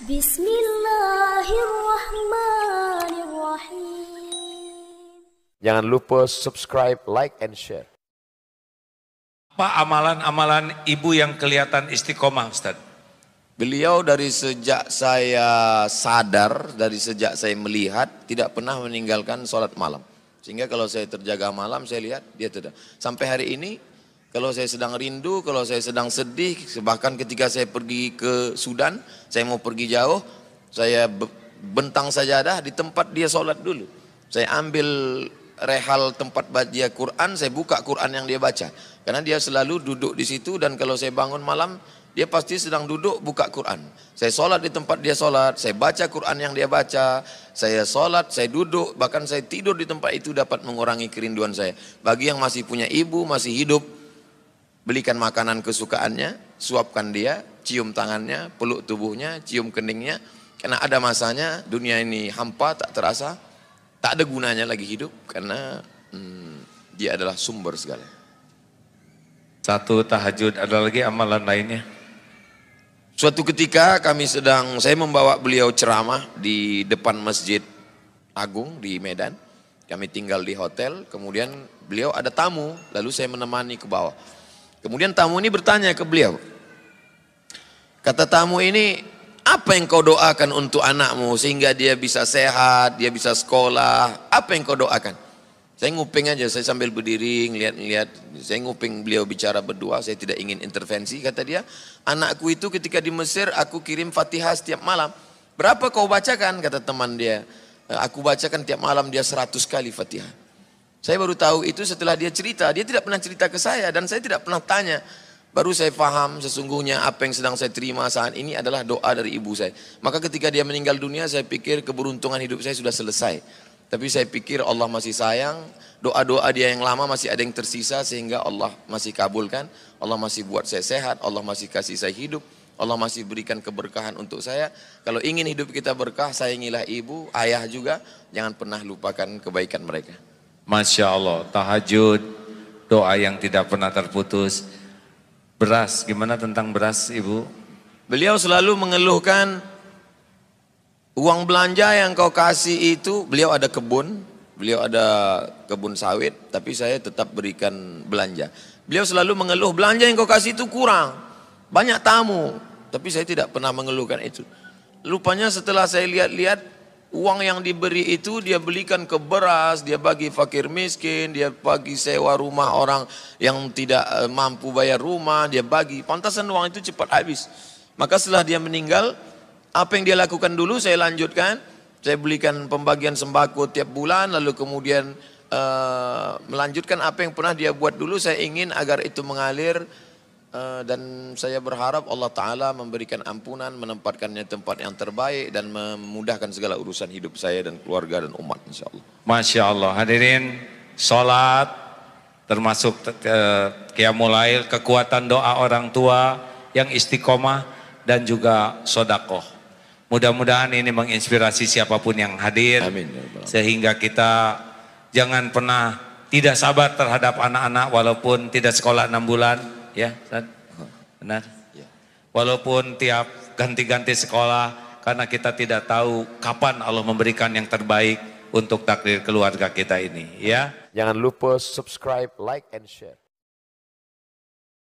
Bismillahirrahmanirrahim. Jangan lupa subscribe, like, and share. Apa amalan-amalan ibu yang kelihatan istiqomah Ustaz? Beliau dari sejak saya sadar, dari sejak saya melihat, tidak pernah meninggalkan sholat malam. Sehingga kalau saya terjaga malam, saya lihat dia tidak. Sampai hari ini kalau saya sedang rindu, kalau saya sedang sedih, bahkan ketika saya pergi ke Sudan, saya mau pergi jauh, saya bentang sajadah di tempat dia sholat dulu. Saya ambil rehal tempat baca Quran, saya buka Quran yang dia baca. Karena dia selalu duduk di situ dan kalau saya bangun malam, dia pasti sedang duduk buka Quran. Saya sholat di tempat dia sholat, saya baca Quran yang dia baca, saya sholat, saya duduk, bahkan saya tidur di tempat itu dapat mengurangi kerinduan saya. Bagi yang masih punya ibu, masih hidup, Belikan makanan kesukaannya, suapkan dia, cium tangannya, peluk tubuhnya, cium keningnya. Karena ada masanya dunia ini hampa, tak terasa, tak ada gunanya lagi hidup karena hmm, dia adalah sumber segala. Satu tahajud, ada lagi amalan lainnya? Suatu ketika kami sedang, saya membawa beliau ceramah di depan masjid Agung di Medan. Kami tinggal di hotel, kemudian beliau ada tamu, lalu saya menemani ke bawah. Kemudian tamu ini bertanya ke beliau. Kata tamu ini, apa yang kau doakan untuk anakmu sehingga dia bisa sehat, dia bisa sekolah? Apa yang kau doakan? Saya nguping aja, saya sambil berdiri ngeliat-ngeliat. Saya nguping beliau bicara berdua, saya tidak ingin intervensi. Kata dia, anakku itu ketika di Mesir aku kirim fatihah setiap malam. Berapa kau bacakan? Kata teman dia. Aku bacakan tiap malam dia seratus kali fatihah. Saya baru tahu itu setelah dia cerita. Dia tidak pernah cerita ke saya dan saya tidak pernah tanya. Baru saya paham sesungguhnya apa yang sedang saya terima saat ini adalah doa dari ibu saya. Maka ketika dia meninggal dunia saya pikir keberuntungan hidup saya sudah selesai. Tapi saya pikir Allah masih sayang, doa-doa dia yang lama masih ada yang tersisa sehingga Allah masih kabulkan, Allah masih buat saya sehat, Allah masih kasih saya hidup, Allah masih berikan keberkahan untuk saya. Kalau ingin hidup kita berkah, sayangilah ibu, ayah juga, jangan pernah lupakan kebaikan mereka. Masya Allah, tahajud, doa yang tidak pernah terputus. Beras, gimana tentang beras Ibu? Beliau selalu mengeluhkan uang belanja yang kau kasih itu, beliau ada kebun, beliau ada kebun sawit, tapi saya tetap berikan belanja. Beliau selalu mengeluh belanja yang kau kasih itu kurang, banyak tamu, tapi saya tidak pernah mengeluhkan itu. Lupanya setelah saya lihat-lihat, Uang yang diberi itu dia belikan ke beras, dia bagi fakir miskin, dia bagi sewa rumah orang yang tidak eh, mampu bayar rumah, dia bagi. Pantasan uang itu cepat habis. Maka setelah dia meninggal, apa yang dia lakukan dulu saya lanjutkan. Saya belikan pembagian sembako tiap bulan, lalu kemudian uh, melanjutkan apa yang pernah dia buat dulu. Saya ingin agar itu mengalir Eh, dan saya berharap Allah Ta'ala memberikan ampunan, menempatkannya tempat yang terbaik dan memudahkan segala urusan hidup saya dan keluarga dan umat insya Allah. Masya Allah, hadirin sholat termasuk kiamulail, eh, kekuatan doa orang tua yang istiqomah dan juga sodakoh. Mudah-mudahan ini menginspirasi siapapun yang hadir Amin. Ya sehingga kita jangan pernah tidak sabar terhadap anak-anak walaupun tidak sekolah enam bulan ya, Ustaz? Benar? Ya. Walaupun tiap ganti-ganti sekolah karena kita tidak tahu kapan Allah memberikan yang terbaik untuk takdir keluarga kita ini, ya. Jangan lupa subscribe, like and share.